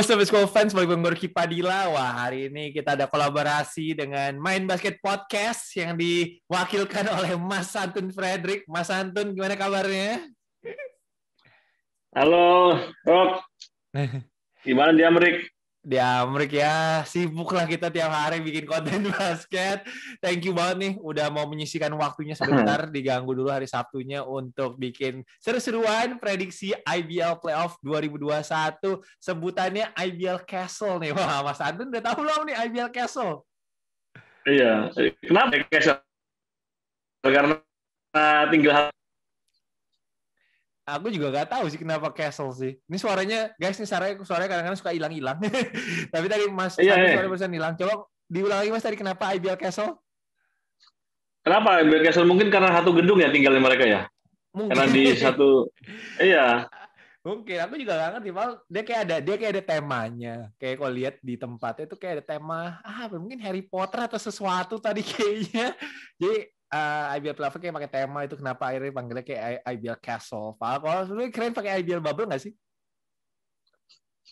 Post Office School Fans bagi Bang Padilla. Wah, hari ini kita ada kolaborasi dengan Main Basket Podcast yang diwakilkan oleh Mas Santun Frederick. Mas Santun, gimana kabarnya? Halo, Rob. Gimana di Amerika? di Amrik ya sibuk lah kita tiap hari bikin konten basket thank you banget nih udah mau menyisikan waktunya sebentar diganggu dulu hari Sabtunya untuk bikin seru-seruan prediksi IBL Playoff 2021 sebutannya IBL Castle nih wah Mas Andun udah tahu belum nih IBL Castle iya kenapa Castle karena tinggal aku juga nggak tahu sih kenapa Castle sih. Ini suaranya, guys, ini suaranya, suaranya kadang-kadang suka hilang-hilang. Tapi tadi Mas, iya, tadi iya. suara pesan hilang. Coba diulang lagi Mas tadi kenapa IBL Castle? Kenapa IBL Castle? Mungkin karena satu gedung ya tinggalnya mereka ya. Mungkin. Karena di satu, iya. Mungkin aku juga gak ngerti, Mal. Dia kayak ada dia kayak ada temanya. Kayak kalau lihat di tempatnya itu kayak ada tema ah mungkin Harry Potter atau sesuatu tadi kayaknya. Jadi uh, eh, IBL Playoff yang pakai tema itu kenapa akhirnya panggilnya kayak IBL Castle. Pak, kalau sebenarnya keren pakai IBL Bubble nggak sih?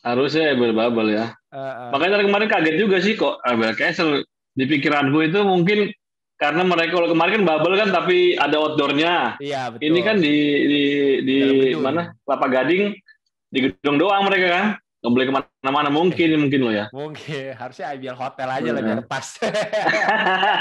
Harusnya IBL Bubble ya. Uh, uh. Makanya dari kemarin kaget juga sih kok IBL Castle. Di pikiranku itu mungkin karena mereka kalau kemarin kan bubble kan tapi ada outdoornya. Iya betul. Ini kan di di di, di mana? Kelapa Gading di gedung doang mereka kan nggak boleh kemana-mana mungkin mungkin lo ya mungkin harusnya biar hotel aja lah iya. biar pas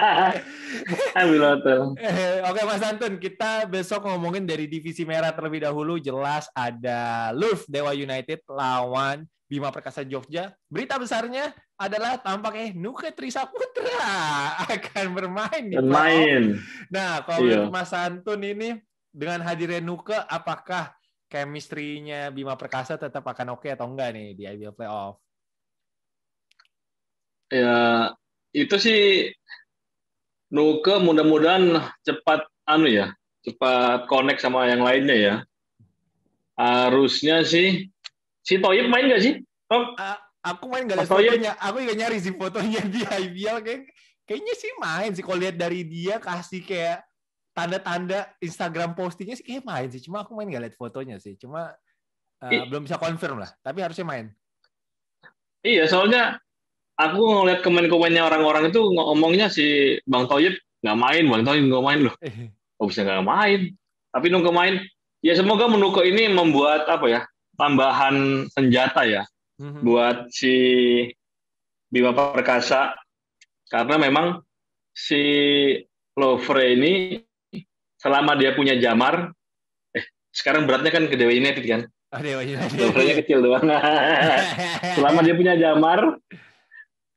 ambil hotel oke Mas Anton kita besok ngomongin dari divisi merah terlebih dahulu jelas ada Luf Dewa United lawan Bima Perkasa Jogja berita besarnya adalah tampaknya Nuke Trisa Putra akan bermain bermain nah kalau iya. Mas Anton ini dengan hadirnya Nuke apakah chemistry-nya Bima Perkasa tetap akan oke okay atau enggak nih di IBL playoff? Ya, itu sih Nuke mudah-mudahan cepat anu ya, cepat connect sama yang lainnya ya. Harusnya sih si Toyib main gak sih? Tom? aku main gak ada fotonya. Aku juga nyari si fotonya di IBL kayak kayaknya sih main sih kalau lihat dari dia kasih kayak tanda-tanda Instagram postingnya sih kayak eh, main sih. Cuma aku main gak lihat fotonya sih. Cuma uh, belum bisa confirm lah. Tapi harusnya main. Iya, soalnya aku ngeliat komen-komennya orang-orang itu ngomongnya si Bang Toyib nggak main, Bang Toyib nggak main loh. Oh bisa nggak main? Tapi nunggu main. Ya semoga Menuko ini membuat apa ya tambahan senjata ya mm-hmm. buat si Bima Perkasa karena memang si Lovre ini selama dia punya Jamar, eh, sekarang beratnya kan ke Dewa United kan? Oh, Dewa United. kecil doang. selama dia punya Jamar,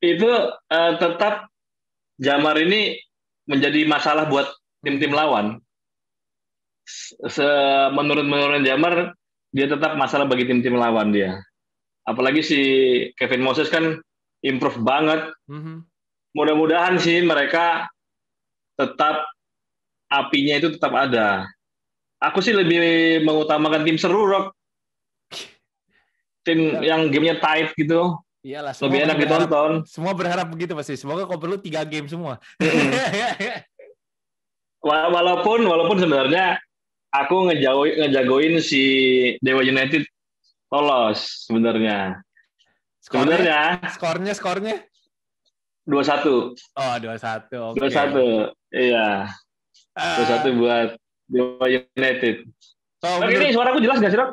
itu uh, tetap Jamar ini menjadi masalah buat tim-tim lawan. menurut menurut Jamar, dia tetap masalah bagi tim-tim lawan dia. Apalagi si Kevin Moses kan improve banget. Mm -hmm. Mudah-mudahan sih mereka tetap apinya itu tetap ada. Aku sih lebih mengutamakan tim seru, Rob. Tim ya. yang gamenya tight gitu. Iyalah, lebih enak berharap, ditonton. Semua berharap begitu pasti. Semoga kau perlu tiga game semua. walaupun walaupun sebenarnya aku ngejauhin ngejagoin si Dewa United lolos sebenarnya. Sebenarnya skornya skornya dua satu. Oh dua satu. Dua satu, iya. Terus satu eh, buat Dewa United. So, nah, menurut... ini suaraku jelas gak sih, dok?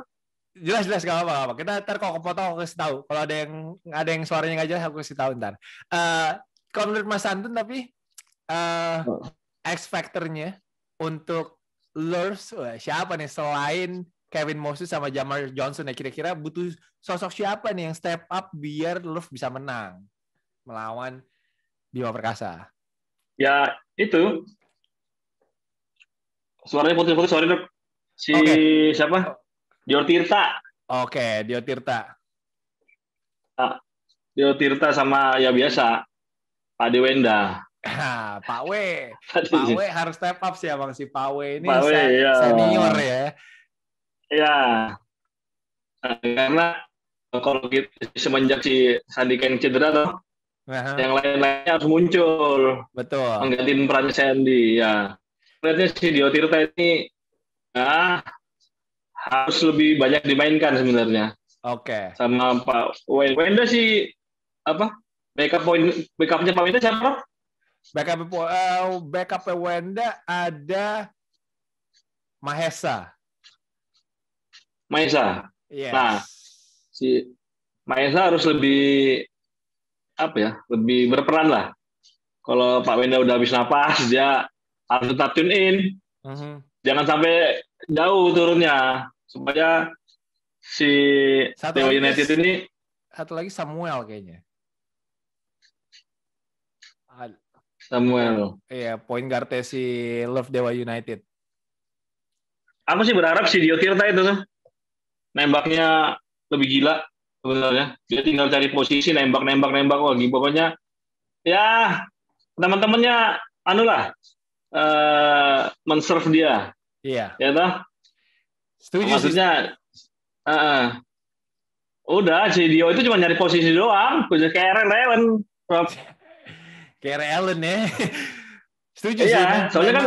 Jelas jelas gak apa apa. Kita ntar kalau kepotong aku kasih tahu. Kalau ada yang ada yang suaranya gak jelas aku kasih tahu ntar. Uh, kalau menurut Mas Santun tapi uh, oh. X factornya untuk Lurs siapa nih selain Kevin Moses sama Jamar Johnson ya kira-kira butuh sosok siapa nih yang step up biar Lurs bisa menang melawan Bima Perkasa? Ya itu suaranya putus-putus, sorry dok. Si okay. siapa? Dior Tirta. Oke, okay, Dior Tirta. Ah, Dior Tirta sama ya biasa, Pak Dewenda. Ah, Pak W. Pak W harus step up sih Bang si Pak W ini Pak w, iya. senior ya. Iya. Karena kalau gitu semenjak si Sandi Ken cedera tuh uh yang lain-lainnya harus muncul. Betul. Menggantikan peran Sandy ya sebenarnya si Dio Tirta ini ah, harus lebih banyak dimainkan sebenarnya. Oke. Okay. Sama Pak Wenda sih apa backup point backupnya Pak Wenda siapa? Backup uh, backup Wenda ada Mahesa. Mahesa. Yes. Nah, si Mahesa harus lebih apa ya? Lebih berperan lah. Kalau Pak Wenda udah habis napas, dia harus tetap tune in. Uh-huh. Jangan sampai jauh turunnya supaya si satu Dewa United ini satu lagi Samuel kayaknya. Samuel. Iya, poin guardnya si Love Dewa United. Aku sih berharap si Dio Tirta itu tuh nembaknya lebih gila sebenarnya. Dia tinggal cari posisi nembak nembak nembak lagi. Pokoknya ya teman-temannya anu lah uh, menserve dia. Iya. Ya toh? Setuju. Maksudnya uh, udah si Dio itu cuma nyari posisi doang, punya kayak Allen. kayak eh, Allen ya. Setuju iya, sih. Iya, soalnya kan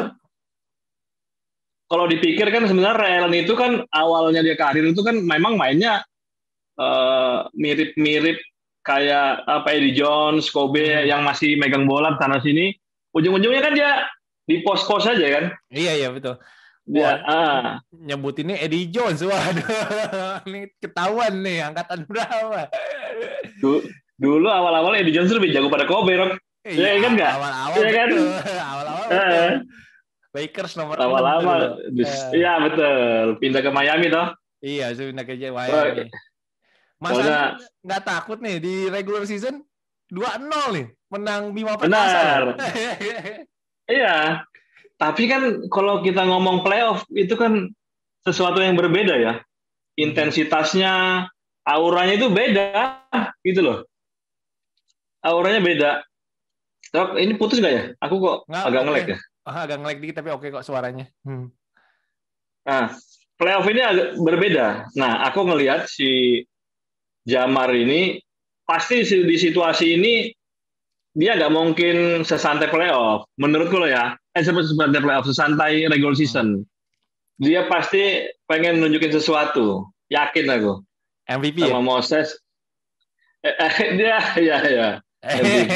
kalau dipikir kan sebenarnya Allen itu kan awalnya dia karir itu kan memang mainnya mirip-mirip uh, kayak apa Eddie Jones, Kobe hmm. yang masih megang bola di sana sini. Ujung-ujungnya kan dia di posko saja kan? Iya iya betul. Buat ya, ah. nyebut ini Eddie Jones, waduh, ini ketahuan nih angkatan berapa? Dulu, awal-awal Eddie Jones lebih jago pada Kobe, Rob. Iya ya, kan nggak? Awal-awal, ya, kan? awal-awal. Uh, Lakers nomor awal-awal. Iya uh. betul. Pindah ke Miami toh? Iya, so pindah ke Miami. Masa nggak takut nih di regular season 2 nol nih menang Bima Perkasa. Benar. Iya. Tapi kan kalau kita ngomong playoff itu kan sesuatu yang berbeda ya. Intensitasnya, auranya itu beda gitu loh. Auranya beda. Dok, ini putus nggak ya? Aku kok Nggak, agak okay. ngelag ya? Ah, agak ngelag dikit tapi oke kok suaranya. Hmm. Nah, playoff ini agak berbeda. Nah, aku ngelihat si Jamar ini pasti di situasi ini dia nggak mungkin sesantai playoff. Menurutku loh ya, eh sesantai playoff, sesantai regular season. Hmm. Dia pasti pengen nunjukin sesuatu. Yakin aku. MVP sama ya? Moses. Eh, eh, dia, ya, ya. MVP.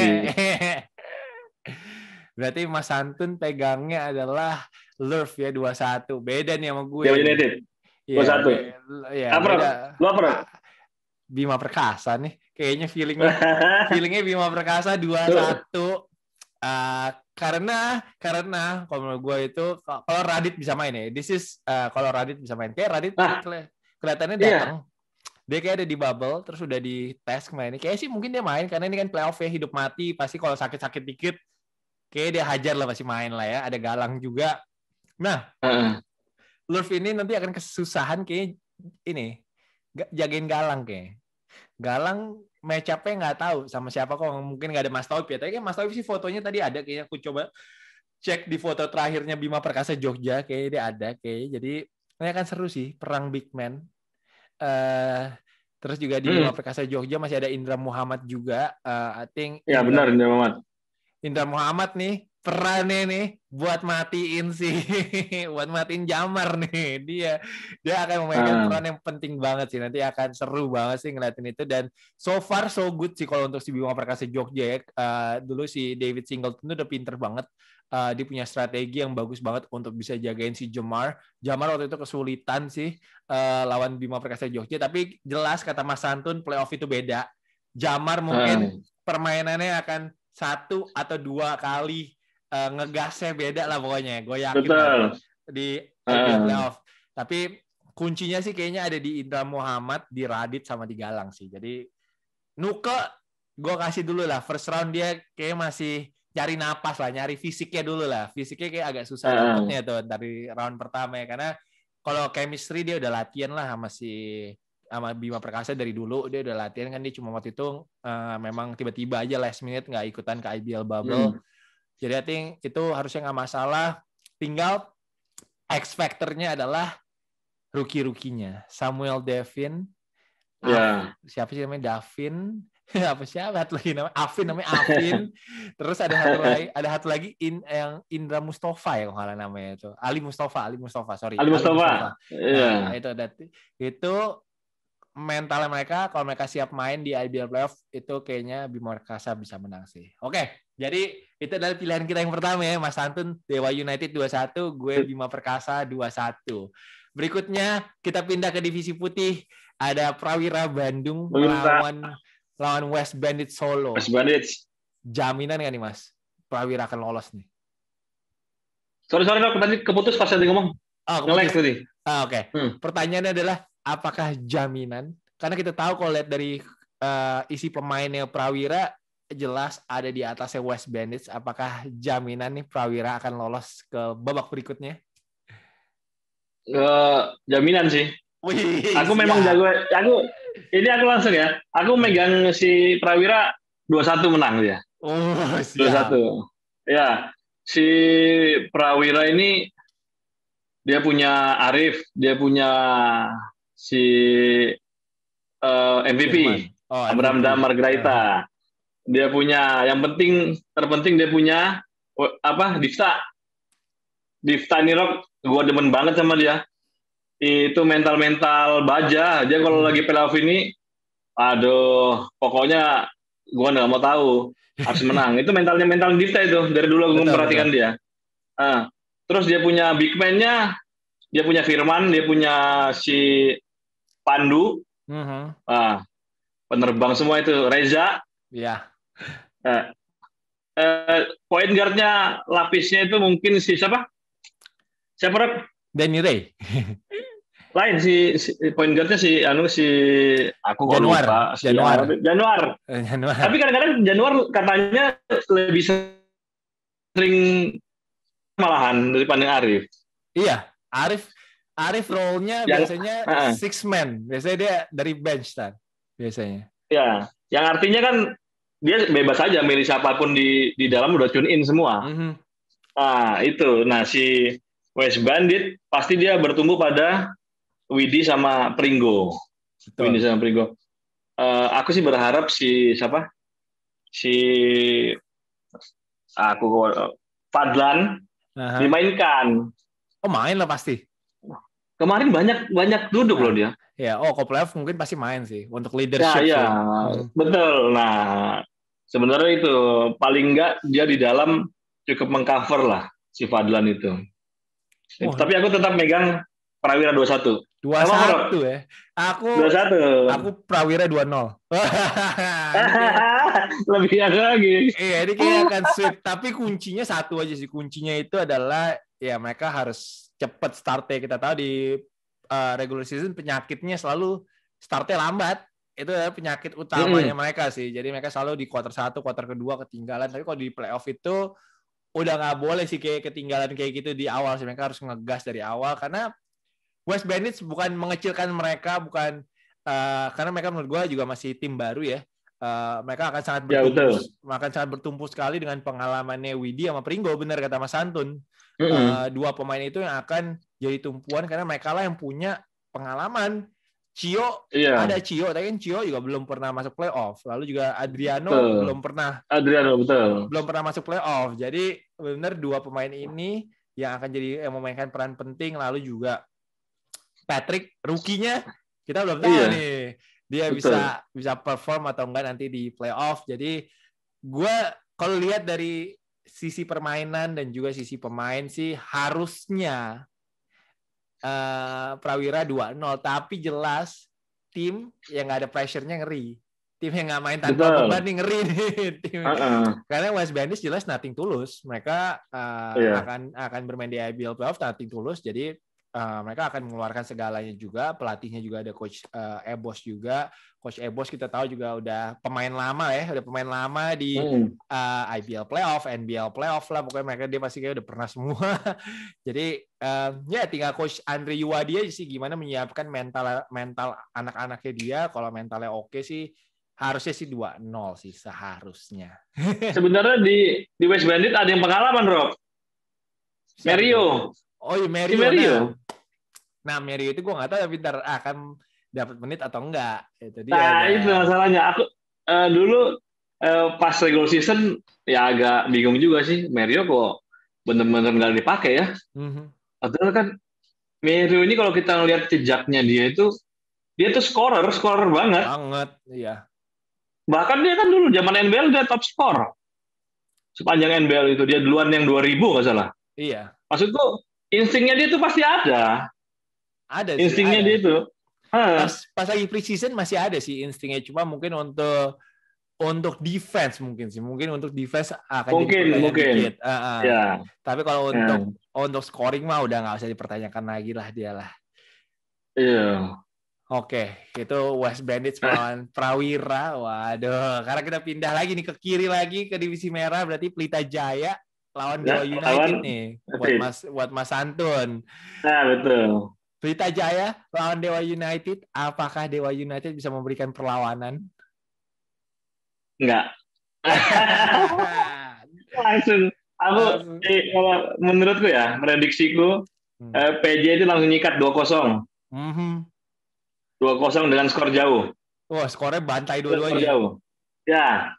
Berarti Mas Santun pegangnya adalah Love ya 21. Beda nih sama gue. Dewa ya, United. Ya, 21. Ya, ya, apa? Lu apa? Bima Perkasa nih. Kayaknya feelingnya feelingnya Bima Perkasa dua satu Uh, karena karena kalau menurut gue itu kalau Radit bisa main ya. This is uh, ah, kalau Radit bisa main kayak Radit ah. kelihatannya iya. datang. dia kayak ada di bubble terus udah di tes kemarin kayak sih mungkin dia main karena ini kan playoff ya hidup mati pasti kalau sakit-sakit dikit kayak dia hajar lah pasti main lah ya ada galang juga nah uh-uh. Lurf ini nanti akan kesusahan kayak ini jagain galang kayak Galang match up nggak tahu sama siapa kok mungkin nggak ada Mas Taufik ya. Tapi kan Mas Taufik sih fotonya tadi ada kayaknya aku coba cek di foto terakhirnya Bima Perkasa Jogja kayaknya dia ada kayaknya. Jadi ini akan seru sih perang big man. Uh, terus juga di hmm. Bima Perkasa Jogja masih ada Indra Muhammad juga. Uh, I think Ya benar Indra Muhammad. Indra Muhammad nih perannya nih buat matiin sih, buat matiin Jamar nih. Dia dia akan memainkan ah. peran yang penting banget sih. Nanti akan seru banget sih ngeliatin itu dan so far so good sih kalau untuk si Bima Perkasa Jogja ya. Uh, dulu si David Singleton udah pinter banget. Uh, dia punya strategi yang bagus banget untuk bisa jagain si Jamar. Jamar waktu itu kesulitan sih uh, lawan Bima Perkasa Jogja, tapi jelas kata Mas Santun playoff itu beda. Jamar mungkin uh. permainannya akan satu atau dua kali uh, ngegasnya beda lah pokoknya. Gue yakin Betul. di uh. playoff. Tapi kuncinya sih kayaknya ada di Indra Muhammad, di Radit sama di Galang sih. Jadi Nuke gue kasih dulu lah. First round dia kayak masih cari napas lah, nyari fisiknya dulu lah. Fisiknya kayak agak susah uh. ya tuh dari round pertama ya karena kalau chemistry dia udah latihan lah sama si sama Bima Perkasa dari dulu dia udah latihan kan dia cuma waktu itu uh, memang tiba-tiba aja last minute nggak ikutan ke ideal bubble. Hmm jadi I think itu harusnya nggak masalah. Tinggal X faktornya adalah rookie-rukinya. Samuel Devin. Yeah. Ya. siapa sih namanya Davin? apa siapa satu lagi namanya Afin namanya Afin terus ada satu lagi ada satu lagi in, yang Indra Mustafa ya kalau namanya itu Ali Mustafa Ali Mustafa sorry Ali, Ali Mustafa, Iya. Nah, itu ada. itu mentalnya mereka kalau mereka siap main di IBL playoff itu kayaknya Bima Kasa bisa menang sih oke okay. Jadi itu adalah pilihan kita yang pertama ya, Mas Santun Dewa United 21, gue Bima Perkasa 21. Berikutnya kita pindah ke divisi putih, ada Prawira Bandung lawan lawan West Bandit Solo. West Bandit. Jaminan nggak nih Mas? Prawira akan lolos nih. Sorry sorry dok, tadi keputus pas tadi ngomong. Oh, Ngelag tadi. Ah, Oke. Okay. Hmm. Pertanyaannya adalah apakah jaminan? Karena kita tahu kalau lihat dari uh, isi pemainnya Prawira jelas ada di atasnya West Bandits. Apakah jaminan nih Prawira akan lolos ke babak berikutnya? Uh, jaminan sih. Wih, aku memang jago. Aku ini aku langsung ya. Aku megang si Prawira dua satu menang dia. Uh, dua satu. Ya, si Prawira ini dia punya Arif, dia punya si uh, eh, MVP. Oh, Abraham Damar Graita. Ah dia punya yang penting terpenting dia punya apa Difta Difta Nirok gue demen banget sama dia itu mental mental baja dia kalau lagi hmm. playoff ini aduh pokoknya gue nggak mau tahu harus menang itu mentalnya mental Difta itu dari dulu gue memperhatikan dia nah, terus dia punya big man dia punya Firman dia punya si Pandu uh penerbang semua itu Reza Ya eh, eh, point guardnya lapisnya itu mungkin si siapa? Siapa rep? Danny Ray. Lain si, si point guardnya si anu si aku Januar. Lupa, si Januar. Januar. Eh, Januar. Tapi kadang-kadang Januar katanya lebih sering malahan daripada Arif. Iya, Arif Arif role-nya biasanya uh, six man. Biasanya dia dari bench kan biasanya. Iya, yang artinya kan dia bebas aja milih siapapun di di dalam udah tune in semua. Mm-hmm. Nah itu, nah si West Bandit pasti dia bertumbuh pada Widi sama Pringo. Betul. Widi sama Pringo. Uh, aku sih berharap si siapa? Si aku Fadlan uh-huh. dimainkan. Oh main lah pasti. Kemarin banyak banyak duduk loh dia. Ya, oh Koplev mungkin pasti main sih untuk leadership. Nah, ya, ya. Hmm. betul. Nah, sebenarnya itu paling enggak dia di dalam cukup mengcover lah si Fadlan itu. Wah. Tapi aku tetap megang Prawira 21. 21 ya. Aku 21. Aku Prawira 20. Lebih ada lagi. Iya, ini kayak akan sweet. tapi kuncinya satu aja sih. Kuncinya itu adalah ya mereka harus cepat startnya. Kita tahu di uh, regular season penyakitnya selalu startnya lambat itu penyakit utamanya hmm. mereka sih. Jadi mereka selalu di quarter satu, quarter kedua ketinggalan. Tapi kalau di playoff itu udah nggak boleh sih kayak ketinggalan kayak gitu di awal sih. Mereka harus ngegas dari awal karena West Bandits bukan mengecilkan mereka, bukan uh, karena mereka menurut gue juga masih tim baru ya. Uh, mereka akan sangat ya, bertumpu, ya, akan sangat bertumpu sekali dengan pengalamannya Widi sama Pringgo, benar kata Mas Santun. Mm -hmm. dua pemain itu yang akan jadi tumpuan karena mereka lah yang punya pengalaman Cio iya. ada Cio, tapi kan Cio juga belum pernah masuk playoff. Lalu juga Adriano betul. belum pernah Adriano betul. Belum pernah masuk playoff. Jadi benar dua pemain ini yang akan jadi yang memainkan peran penting lalu juga Patrick rukinya kita belum tahu yeah. nih dia betul. bisa bisa perform atau enggak nanti di playoff. Jadi gue kalau lihat dari sisi permainan dan juga sisi pemain sih harusnya Eh, Prawira 2-0 tapi jelas tim yang nggak ada pressure-nya ngeri tim yang nggak main tanpa Betul. beban nih ngeri nih tim uh -uh. karena West Bandits jelas nothing tulus mereka uh, eh, yeah. akan akan bermain di IBL playoff nothing tulus jadi Eh, mereka akan mengeluarkan segalanya juga. Pelatihnya juga ada coach uh, Ebos juga. Coach Ebos kita tahu juga udah pemain lama ya, udah pemain lama di uh, hmm. eh, IBL playoff, NBL playoff lah. Pokoknya mereka dia pasti kayak udah pernah semua. Jadi uh, ya tinggal coach Andre Yuwadi aja sih gimana menyiapkan mental mental anak-anaknya dia. Kalau mentalnya oke sih harusnya sih dua nol sih seharusnya. Sebenarnya di di West Bandit ada yang pengalaman, Rob. Mario. Oh iya Mary. Si Mario. Ya? Nah, nah Mario itu gue nggak tahu tapi ya, ntar akan dapat menit atau enggak. Itu dia. Nah itu nah. masalahnya. Aku uh, dulu uh, pas regular season ya agak bingung juga sih Mario kok bener-bener nggak dipakai ya. Mm-hmm. kan Mario ini kalau kita ngelihat jejaknya dia itu dia tuh scorer, scorer banget. Banget, iya. Bahkan dia kan dulu zaman NBL dia top scorer. Sepanjang NBL itu dia duluan yang 2000 nggak salah. Iya. Maksudku instingnya dia tuh pasti ada. Ada. Sih, instingnya ada. dia itu Pas, pas lagi preseason masih ada sih instingnya, cuma mungkin untuk untuk defense mungkin sih, mungkin untuk defense akan mungkin mungkin. Dikit. Uh, uh. Yeah. Tapi kalau ya. untuk yeah. untuk scoring mah udah nggak usah dipertanyakan lagi lah dia lah. Iya. Yeah. Oke, okay, itu West Bandits melawan Prawira. Waduh, karena kita pindah lagi nih ke kiri lagi ke divisi merah berarti Pelita Jaya lawan Dewa ya, United lawan, nih buat Mas buat Mas Santun. Nah, betul. Berita Jaya lawan Dewa United, apakah Dewa United bisa memberikan perlawanan? Enggak. langsung aku langsung. Eh, menurutku ya, prediksiku hmm. eh, PJ itu langsung nyikat 2-0. Mm-hmm. 2-0 dengan skor jauh. Wah, oh, skornya bantai dua-duanya. Skor jauh. Ya.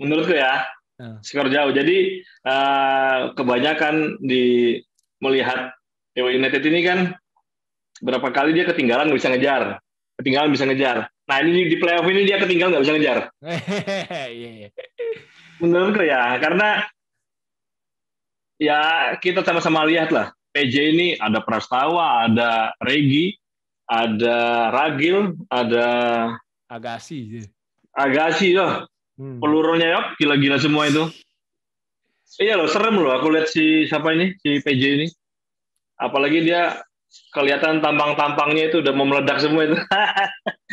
Menurutku ya, Nah. Skor jauh. Jadi uh, kebanyakan di melihat Dewa United ini kan berapa kali dia ketinggalan nggak bisa ngejar, ketinggalan bisa ngejar. Nah ini di playoff ini dia ketinggalan nggak bisa ngejar. Iya, iya. Menurutku ya karena ya kita sama-sama lihat lah. PJ ini ada Prastawa, ada Regi, ada Ragil, ada Agasi. Iya. Agasi loh. Hmm. Pelurunya ya gila-gila semua itu. Iya loh, serem loh aku lihat si siapa ini, si PJ ini. Apalagi dia kelihatan tampang-tampangnya itu udah mau meledak semua itu.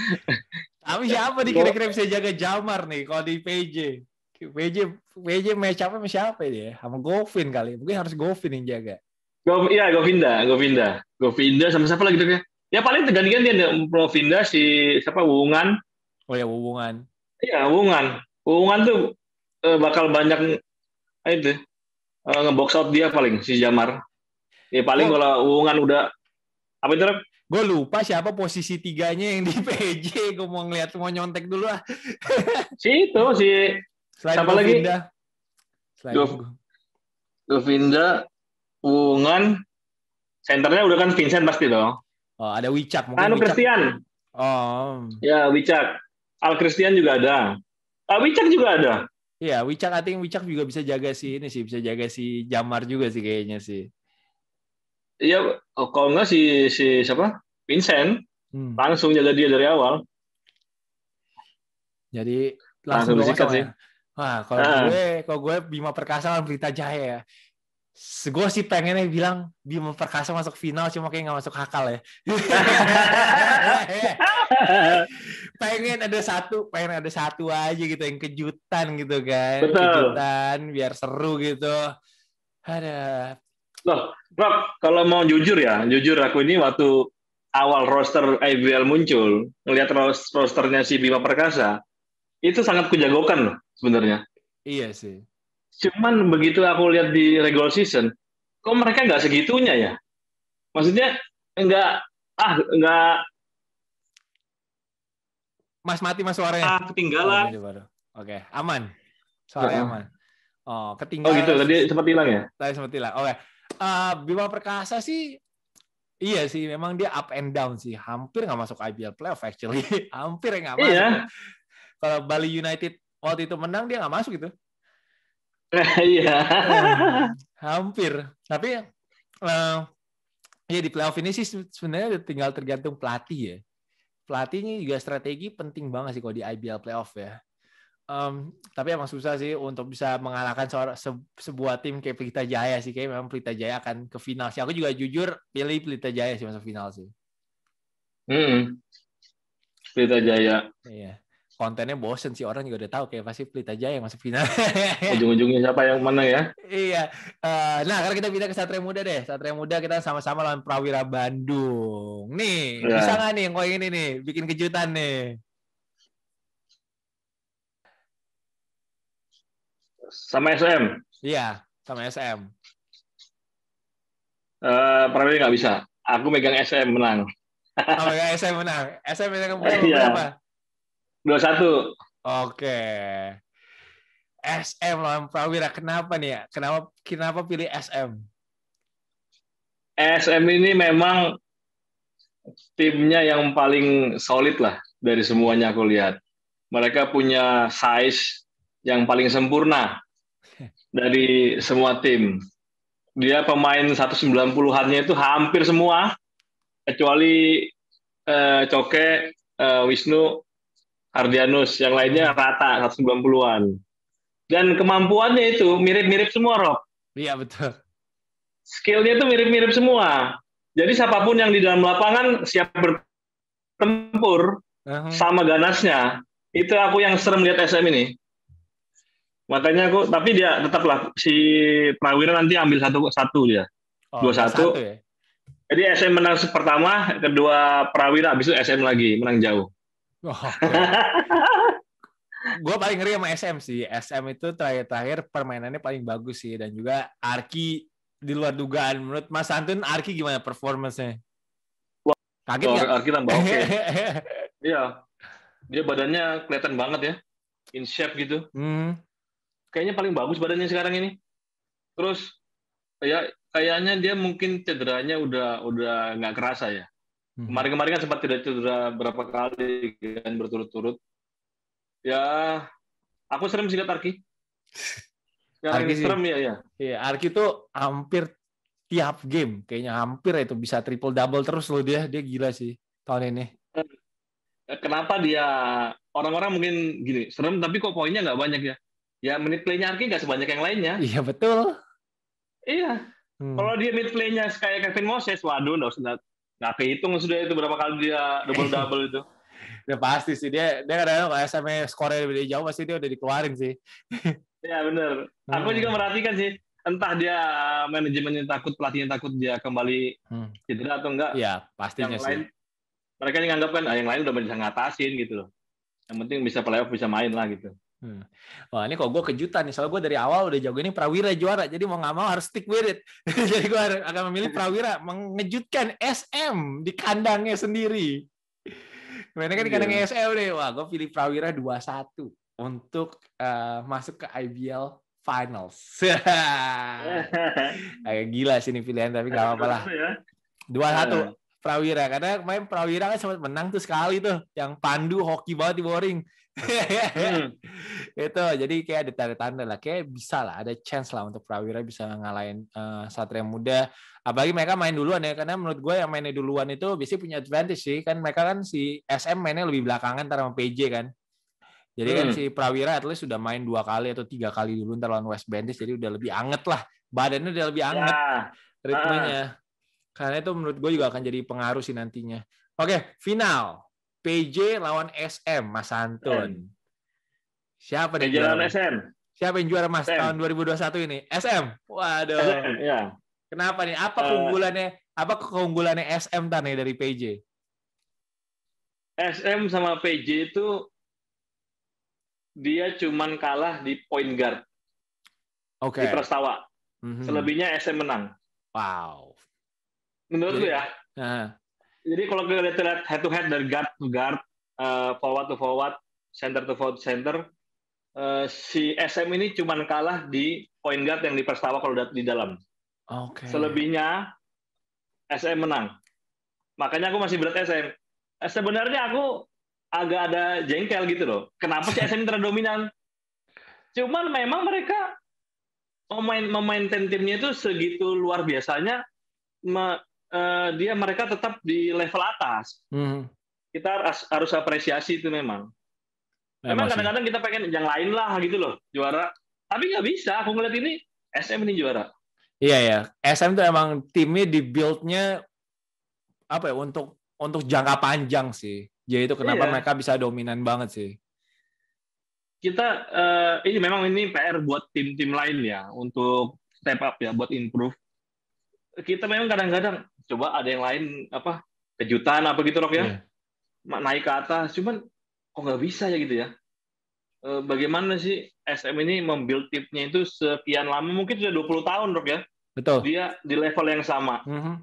Tapi siapa nih kira-kira bisa jaga Jamar nih kalau di PJ? PJ PJ match apa sama siapa dia? Sama Govin kali. Mungkin harus Govin yang jaga. Go, iya, Govinda, Govinda. Govinda sama siapa lagi tuh ya? Ya paling tergantian dia Govinda si siapa Wungan. Oh ya Wungan. Iya, Wungan. Uungan tuh uh, bakal banyak itu uh, ngebox out dia paling si Jamar. Ya paling oh. kalau Uungan udah apa itu? Gue lupa siapa posisi tiganya yang di PJ. Gue mau ngeliat mau nyontek dulu ah. si itu si Selain siapa Govinda. lagi? Selain Gov Govinda, Uungan senternya udah kan Vincent pasti dong. Oh, ada Wicak mungkin. Anu Christian. Oh. Ya, Wicak. Al Christian juga ada. Uh, Wicak juga ada. Iya, Wicak I Wicak juga bisa jaga si ini sih, bisa jaga si Jamar juga sih kayaknya sih. Iya, oh, kalau enggak si si siapa? Vincent hmm. langsung jaga dia dari awal. Jadi langsung, langsung disikat sih. Ya. Wah, kalau nah. gue kalau gue Bima Perkasa lawan Berita Jaya ya. Gue sih pengennya bilang Bima Perkasa masuk final cuma kayak nggak masuk akal ya. pengen ada satu pengen ada satu aja gitu yang kejutan gitu kan Betul. kejutan biar seru gitu ada loh Rob kalau mau jujur ya jujur aku ini waktu awal roster IBL muncul ngelihat rosternya si Bima Perkasa itu sangat kujagokan loh sebenarnya iya sih cuman begitu aku lihat di regular season kok mereka nggak segitunya ya maksudnya nggak ah nggak Mas mati mas suaranya. Ah, ketinggalan. Oh, Oke, okay. aman. Suaranya ya. aman. Oh, ketinggalan. Oh gitu, tadi sempat hilang ya? Tadi sempat hilang. Oke. Okay. Uh, Bima Perkasa sih Iya sih, memang dia up and down sih. Hampir nggak masuk IPL playoff actually. Hampir nggak masuk. Iya. Kalau Bali United waktu itu menang, dia nggak masuk gitu. Iya. Hmm. Hampir. Tapi uh, ya di playoff ini sih sebenarnya tinggal tergantung pelatih ya. Pelatih ini juga strategi penting banget sih kalau di IBL playoff ya. Um, tapi emang susah sih untuk bisa mengalahkan se, sebuah tim kayak Pelita Jaya sih. Kayaknya memang Pelita Jaya akan ke final sih. Aku juga jujur pilih Pelita Jaya sih masuk final sih. Hmm. Pelita Jaya. Iya kontennya bosen sih orang juga udah tahu kayak pasti pelit aja yang masuk final ujung-ujungnya siapa yang mana ya iya eh, nah karena kita pindah ke Satria Muda deh Satria Muda kita sama-sama lawan Prawira Bandung nih ya. bisa nggak nih kau ini nih bikin kejutan nih sama SM iya sama SM uh, eh, Prawira nggak bisa aku megang SM menang oh megang SM menang SM menang iya. berapa dua satu Oke. SM lawan Prawira. Kenapa nih ya? Kenapa kenapa pilih SM? SM ini memang timnya yang paling solid lah dari semuanya aku lihat. Mereka punya size yang paling sempurna dari semua tim. Dia pemain 190-annya itu hampir semua kecuali eh, Coke, eh, Wisnu Ardianus, yang lainnya rata 190-an. Dan kemampuannya itu mirip-mirip semua, Rob. Iya, betul. Skillnya itu mirip-mirip semua. Jadi siapapun yang di dalam lapangan siap bertempur uh-huh. sama ganasnya. Itu aku yang serem lihat SM ini. Makanya aku, tapi dia tetaplah si Prawira nanti ambil satu satu dia. Oh, dua satu. Ya? Jadi SM menang pertama, kedua Prawira, habis itu SM lagi menang jauh. Oh, okay. gue paling ngeri sama SM sih. SM itu terakhir-terakhir permainannya paling bagus sih. Dan juga Arki di luar dugaan. Menurut Mas Antun, Arki gimana performance-nya? Kaget oh, Arki tambah oke. Okay. Iya. Dia badannya kelihatan banget ya. In shape gitu. Hmm. Kayaknya paling bagus badannya sekarang ini. Terus, ya kayaknya dia mungkin cederanya udah udah nggak kerasa ya. Mhm. Kemarin-kemarin kan sempat tidak cedera berapa kali dan berturut-turut. Ya, aku serem sih ke Arki. Ya, Arki serem ya, ya. Iya, Arki itu hampir tiap game kayaknya hampir itu bisa triple double terus loh dia dia gila sih tahun ini eh, kenapa dia orang-orang mungkin gini serem tapi kok poinnya nggak banyak ya ya menit playnya Arki nggak sebanyak yang lainnya iya betul iya hmm. kalau dia menit playnya kayak Kevin Moses waduh nggak usah nggak kehitung sudah itu berapa kali dia double-double itu. Ya pasti sih dia dia kadang-kadang kalau SMA skornya lebih jauh pasti dia udah dikeluarin sih. ya benar. Hmm. Aku juga merhatikan sih entah dia eh, manajemennya takut pelatihnya takut dia kembali hmm. cedera atau enggak. Iya, pastinya yang sih. Lain, mereka yang anggapkan ah, yang lain udah bisa ngatasin gitu loh. Yang penting bisa playoff bisa main lah gitu. Hmm. Wah ini kok gue kejutan nih, soalnya gue dari awal udah jago ini Prawira juara, jadi mau nggak mau harus stick with it. jadi gue akan memilih Prawira mengejutkan SM di kandangnya sendiri. Mereka kan di kandangnya yeah. SM deh, wah gue pilih Prawira 2-1 untuk uh, masuk ke IBL Finals. Agak gila sih ini pilihan, tapi gak apa-apa lah. 2-1 iya. iya. Prawira, karena main Prawira kan sempat menang tuh sekali tuh, yang pandu hoki banget di boring hmm. itu jadi kayak ada tanda-tanda lah kayak bisa lah ada chance lah untuk Prawira bisa ngalahin uh, Satria Muda apalagi mereka main duluan ya karena menurut gue yang mainnya duluan itu biasanya punya advantage sih kan mereka kan si SM mainnya lebih belakangan antara PJ kan jadi kan hmm. kan si Prawira at least sudah main dua kali atau tiga kali dulu ntar lawan West Bandits jadi udah lebih anget lah badannya udah lebih anget ya. ritmenya uh. karena itu menurut gue juga akan jadi pengaruh sih nantinya oke final PJ lawan SM, Mas Antun. Siapa PJ lawan SM. Siapa yang juara Mas SM. tahun 2021 ini? SM. Waduh. SM, ya. Kenapa nih? Apa eh. keunggulannya? Uh, apa keunggulannya SM tani dari PJ? SM sama PJ itu dia cuman kalah di point guard. Oke. Okay. Di Prastawa. Mm -hmm. Selebihnya SM menang. Wow. Menurut Jadi, lu ya? Uh jadi kalau kita lihat head to head dari guard to guard, uh, forward to forward, center to forward center, uh, si SM ini cuma kalah di point guard yang di Perstawa kalau di dalam. Okay. Selebihnya SM menang. Makanya aku masih berat SM. Eh, sebenarnya aku agak ada jengkel gitu loh. Kenapa si SM terendominan? Cuman memang mereka memain memainkan timnya itu segitu luar biasanya uh, dia mereka tetap di level atas. Hmm. Kita harus, harus apresiasi itu memang. Memang kadang-kadang kita pengen yang lain lah gitu loh juara, tapi nggak bisa. Aku ngeliat ini SM ini juara. Iya ya, SM tuh emang timnya di build apa ya untuk untuk jangka panjang sih. Jadi itu kenapa iya. mereka bisa dominan banget sih. Kita uh, ini memang ini PR buat tim-tim lain ya untuk step up ya buat improve kita memang kadang-kadang coba ada yang lain apa kejutan apa gitu loh ya. Yeah. Naik ke atas cuman kok nggak bisa ya gitu ya. E, bagaimana sih SM ini membuild tipnya itu sekian lama mungkin sudah 20 tahun Rob ya. Betul. Dia di level yang sama. Mm -hmm.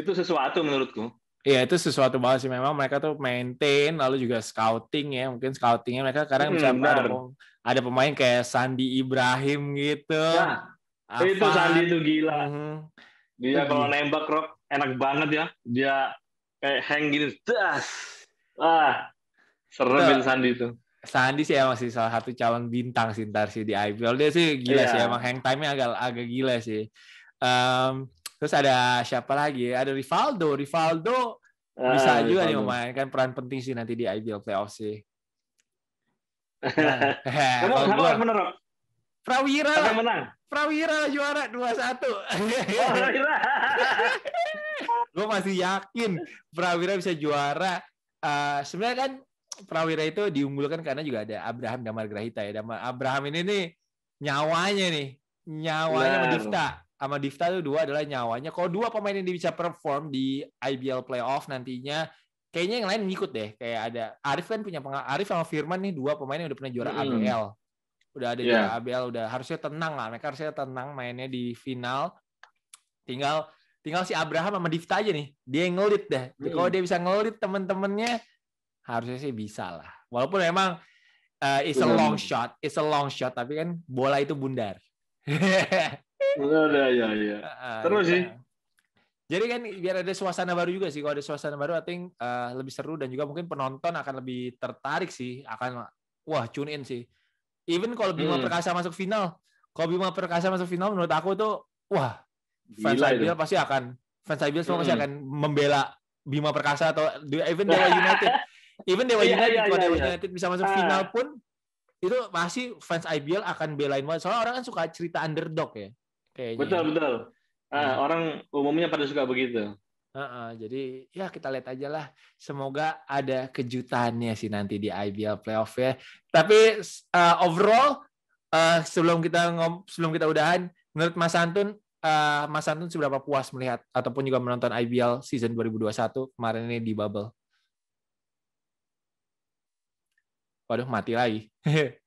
Itu sesuatu menurutku. Iya itu sesuatu banget sih memang mereka tuh maintain lalu juga scouting ya mungkin scoutingnya mereka kadang hmm, bisa ada, ada pemain kayak Sandi Ibrahim gitu. Ya, itu Sandi itu gila. Hmm. Dia kalau nembak rock enak banget ya. Dia kayak hang gini, gitu. das. Ah, seru nah. Bin Sandi itu. Sandi sih emang sih salah satu calon bintang sih ntar sih di IPL. Dia sih gila yeah. sih emang hang time-nya agak agak gila sih. Um, terus ada siapa lagi? Ada Rivaldo. Rivaldo ah, bisa ah, juga nih memainkan peran penting sih nanti di IPL playoff sih. Nah, kalau gua, Prawira. Kamu menang? Prawira juara 2-1. Prawira. gue masih yakin Prawira bisa juara. Uh, sebenarnya kan Prawira itu diunggulkan karena juga ada Abraham Damar Grahita ya. Damar Abraham ini nih nyawanya nih, nyawanya sama Difta. Sama Difta itu dua adalah nyawanya. Kalau dua pemain ini bisa perform di IBL playoff nantinya kayaknya yang lain ngikut deh. Kayak ada Arif kan punya pengalaman. Arif sama Firman nih dua pemain yang udah pernah juara hmm. ABL udah ada yeah. di ABL udah harusnya tenang lah mereka harusnya tenang mainnya di final tinggal tinggal si Abraham sama Divta aja nih dia ngelit deh mm. kalau dia bisa ngelit temen-temennya harusnya sih bisa lah walaupun memang uh, eh, it's a long shot it's a long shot tapi kan bola itu bundar ya ya ya terus sih kan, jadi kan biar ada suasana baru juga sih kalau ada suasana baru I think uh, lebih seru dan juga mungkin penonton akan lebih tertarik sih akan wah tune in sih Even kalau Bima hmm. Perkasa masuk final, kalau Bima Perkasa masuk final menurut aku tuh wah fans IBL pasti akan fans IBL semua hmm. pasti akan membela Bima Perkasa atau even Dewa United. even Dewa iya, United yeah, yeah, kalau yeah, Dewa iya. United bisa masuk uh. final pun itu pasti fans IBL akan belain banget. Soalnya orang kan suka cerita underdog ya. Kayaknya. Betul betul. Uh, hmm. Orang umumnya pada suka begitu. Uh-uh, jadi ya kita lihat aja lah. Semoga ada kejutannya sih nanti di IBL playoff ya. Tapi uh, overall uh, sebelum kita ngom sebelum kita udahan, menurut Mas Antun, uh, eh, Mas Antun seberapa puas melihat ataupun juga menonton IBL season 2021 kemarin ini di bubble? Waduh mati lagi.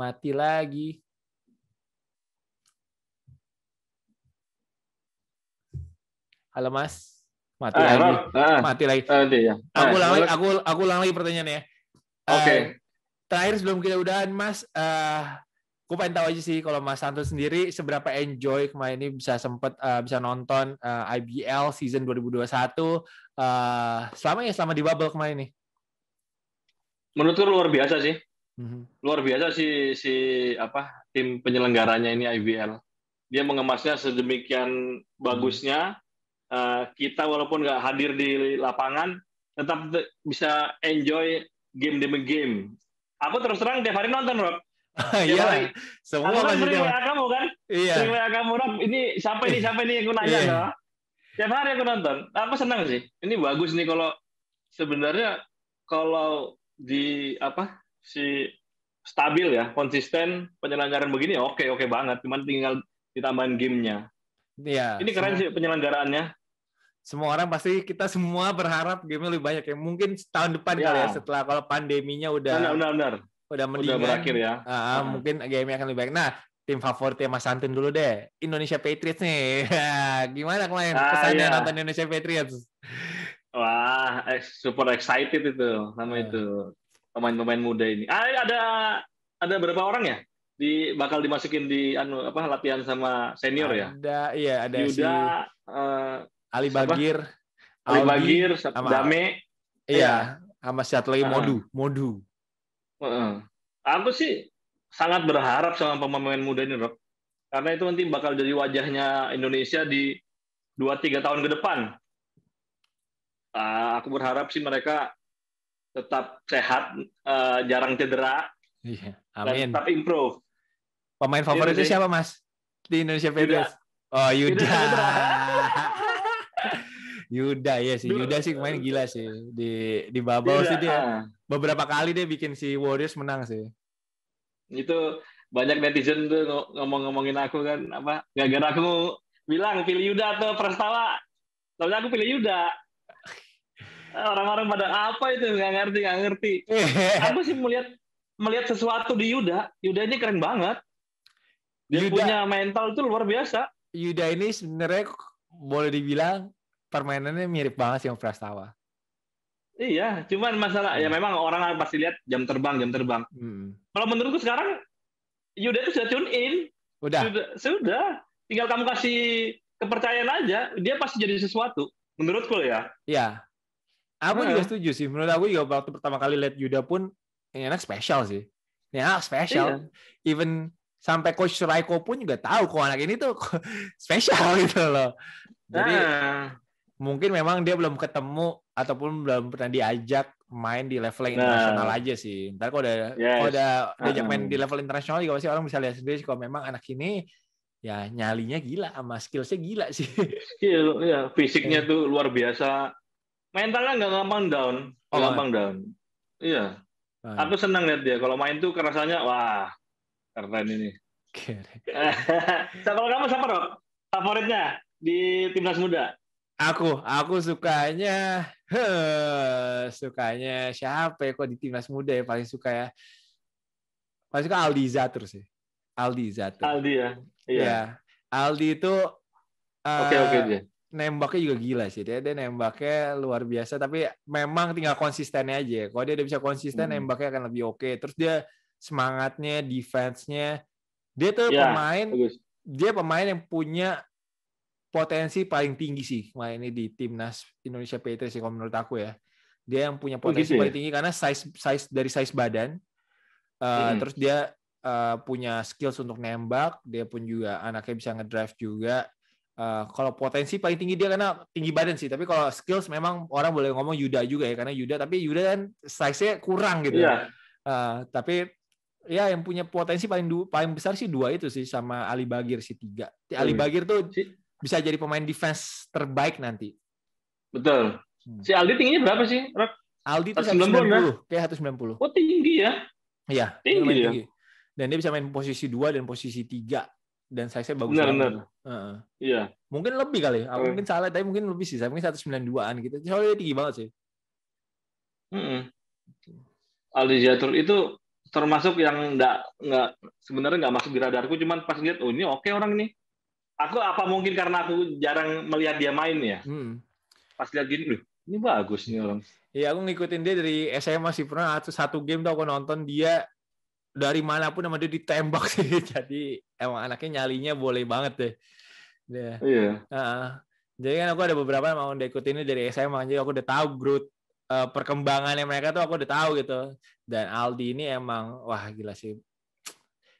mati lagi. Halo Mas. Mati ah, lagi. Ah, Mati lagi. Ah, ya. ah, aku ulang lagi, aku aku ulang lagi pertanyaannya. Ya. Oke. Okay. Uh, eh, terakhir sebelum kita udahan Mas, uh, aku pengen tahu aja sih kalau Mas Santo sendiri seberapa enjoy kemarin ini bisa sempet uh, bisa nonton uh, IBL season 2021 uh, selama ya selama di bubble kemarin ini. Menurutku luar biasa sih. Mm-hmm. Luar biasa si si apa tim penyelenggaranya ini IBL. Dia mengemasnya sedemikian mm-hmm. bagusnya Eh, kita walaupun nggak hadir di lapangan tetap bisa enjoy game demi game. Aku terus terang tiap hari nonton Rob. Iya, semua aku pasti sering kamu kan? Iya. Sering lihat kamu Rob, ini siapa ini siapa ini aku nanya iya. loh. Tiap hari aku nonton. Aku senang sih. Ini bagus nih kalau sebenarnya kalau di apa si stabil ya, konsisten penyelenggaran begini ya oke oke banget. Cuman tinggal ditambahin gamenya. Iya. Ini keren sih penyelenggaraannya. Semua orang pasti kita semua berharap game lebih banyak ya. Mungkin tahun depan ya. kali ya iya. setelah kalau pandeminya udah benar benar, benar. udah mendingan. Udah berakhir ya. Uh, uh. mungkin game akan lebih baik. Nah, tim favoritnya Mas Santun dulu deh. Indonesia Patriots nih. Gimana kemarin ah, kesannya iya. nonton Indonesia Patriots? Wah, eh, super excited itu nama uh. Iya. itu. Pemain-pemain muda ini. Ah, ada ada berapa orang ya? di bakal dimasukin di anu apa latihan sama senior ada, ya? Ada iya ada Yuda, si uh, Ali Bagir, Ali Bagir, sama, Dame. Iya, ya. sama siat lagi uh, Modu, Modu. Uh, aku sih sangat berharap sama pemain muda ini, Rob. Karena itu nanti bakal jadi wajahnya Indonesia di 2-3 tahun ke depan. Uh, aku berharap sih mereka tetap sehat, uh, jarang cedera, Iya. Amin. dan tetap improve Pemain favoritnya siapa Mas? Di Indonesia Patriots. Oh, Yuda. Yuda, ya sih. Yuda sih pemain gila sih. Di di bubble Yuda. sih dia ah. beberapa kali dia bikin si Warriors menang sih. Itu banyak netizen tuh ngomong-ngomongin aku kan apa gara-gara aku bilang pilih Yuda atau Prastawa. Tapi aku pilih Yuda. Ah, orang-orang pada apa itu nggak ngerti nggak ngerti. aku sih melihat melihat sesuatu di Yuda. Yuda ini keren banget. Dia Yuda, punya mental itu luar biasa. Yuda ini sebenarnya boleh dibilang permainannya mirip banget sih sama Prastawa. Iya, cuman masalah ya hmm. ya memang orang pasti lihat jam terbang, jam terbang. Hmm. Kalau menurutku sekarang Yuda itu sudah tune in. Udah. Sudah, sudah. Tinggal kamu kasih kepercayaan aja, dia pasti jadi sesuatu. Menurutku ya. Iya. Aku hmm. juga setuju sih. Menurut aku juga waktu pertama kali lihat Yuda pun yang enak spesial sih. Ya, spesial. Iya. Even sampai coach Raiko pun juga tahu kok anak ini tuh spesial gitu loh jadi nah. mungkin memang dia belum ketemu ataupun belum pernah diajak main di level nah. internasional aja sih entar kalau udah yes. kalau udah diajak main ah. di level internasional juga pasti orang bisa lihat sendiri kalau memang anak ini ya nyalinya gila sama skillsnya gila sih skill ya iya, fisiknya yeah. tuh luar biasa mentalnya nggak gampang down oh, gampang down iya yeah. Aku senang lihat dia. Kalau main tuh kerasanya wah Keren ini. Siapa kamu siapa Rob? Favoritnya di timnas muda? Aku, aku sukanya, he, sukanya siapa ya? Kok di timnas muda ya paling suka ya? Paling suka Aldi Zatur sih. Aldi Zatur. Aldi ya. Iya. Ya. Aldi itu oke uh, oke okay, dia. Nembaknya juga gila sih dia. Dia nembaknya luar biasa tapi memang tinggal konsistennya aja. Kalau dia udah bisa konsisten hmm. nembaknya akan lebih oke. Okay. Terus dia semangatnya, defense-nya. Dia tuh yeah, pemain bagus. dia pemain yang punya potensi paling tinggi sih main ini di timnas Indonesia Patriots sih kalau menurut aku ya. Dia yang punya oh, potensi gitu ya? paling tinggi karena size size dari size badan. Uh, hmm. terus dia uh, punya skills untuk nembak, dia pun juga anaknya bisa ngedrive juga. Uh, kalau potensi paling tinggi dia karena tinggi badan sih, tapi kalau skills memang orang boleh ngomong Yuda juga ya karena Yuda tapi Yuda kan size-nya kurang gitu. Yeah. Ya. Iya. Uh, tapi ya yang punya potensi paling du paling besar sih dua itu sih sama Ali Bagir sih tiga. Ali hmm. Bagir tuh si... bisa jadi pemain defense terbaik nanti. Betul. Hmm. Si Aldi tingginya berapa sih, Rok? Aldi itu 190, 90, kayak 190. Oh, tinggi ya. Iya, tinggi, ya. tinggi. Dan dia bisa main posisi dua dan posisi tiga dan saya bagus benar, -uh. Iya. Mungkin lebih kali. Aku uh. mungkin salah, tapi mungkin lebih sih. Saya mungkin 192-an gitu. Soalnya tinggi banget sih. -hmm. Aldi Jatur itu termasuk yang nggak nggak sebenarnya nggak masuk di radarku cuman pas lihat oh ini oke okay orang ini aku apa mungkin karena aku jarang melihat dia main ya hmm. pas lihat gini loh ini bagus nih orang iya aku ngikutin dia dari SMA sih pernah satu satu game tuh aku nonton dia dari manapun sama dia ditembak sih jadi emang anaknya nyalinya boleh banget deh iya iya uh, jadi kan aku ada beberapa yang mau ini dari SMA jadi aku udah tahu growth uh, eh, yang mereka tuh aku udah tahu gitu. Dan Aldi ini emang wah gila sih.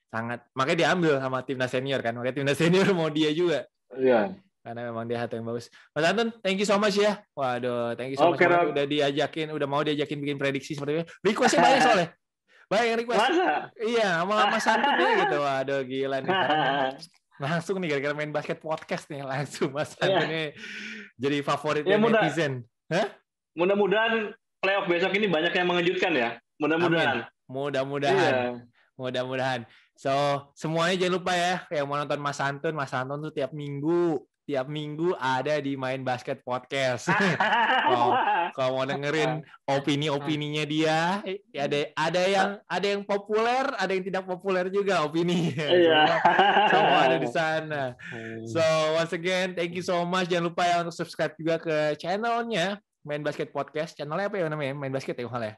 Sangat makanya diambil sama timnas senior kan. Makanya timnas senior mau dia juga. Iya. Yeah. Karena memang dia hati yang bagus. Mas Anton, thank you so much ya. Waduh, thank you so okay, much. Udah diajakin, udah mau diajakin bikin prediksi seperti ini. Requestnya banyak soalnya. Banyak yang request. Masa? Iya, sama Mas Anton ya gitu. Waduh, gila nih. langsung nih gara-gara main basket podcast nih langsung Mas iya. Anton yeah. jadi favoritnya yeah, iya, netizen. Hah? mudah-mudahan playoff besok ini banyak yang mengejutkan ya. Mudah-mudahan. Mudah-mudahan. Iya. Mudah-mudahan. So, semuanya jangan lupa ya yang mau nonton Mas Anton Mas Anton tuh tiap minggu tiap minggu ada di Main Basket Podcast. kalau, kalau mau dengerin opini-opininya dia, hmm. ada ada yang ada yang populer, ada yang tidak populer juga opini. Iya. Semua ada di sana. Hmm. So once again, thank you so much. Jangan lupa ya untuk subscribe juga ke channelnya main basket podcast. Channelnya apa ya namanya? Main basket ya ya?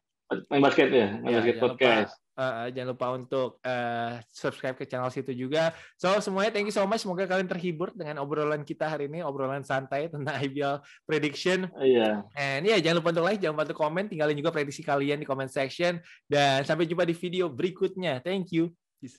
Main basket ya, main iya, basket podcast. Lupa, uh, jangan lupa untuk uh, subscribe ke channel situ juga. So semuanya thank you so much. Semoga kalian terhibur dengan obrolan kita hari ini, obrolan santai tentang IBL prediction. Iya. Uh, yeah. And ya yeah, jangan lupa untuk like, jangan lupa untuk komen, tinggalin juga prediksi kalian di comment section dan sampai jumpa di video berikutnya. Thank you.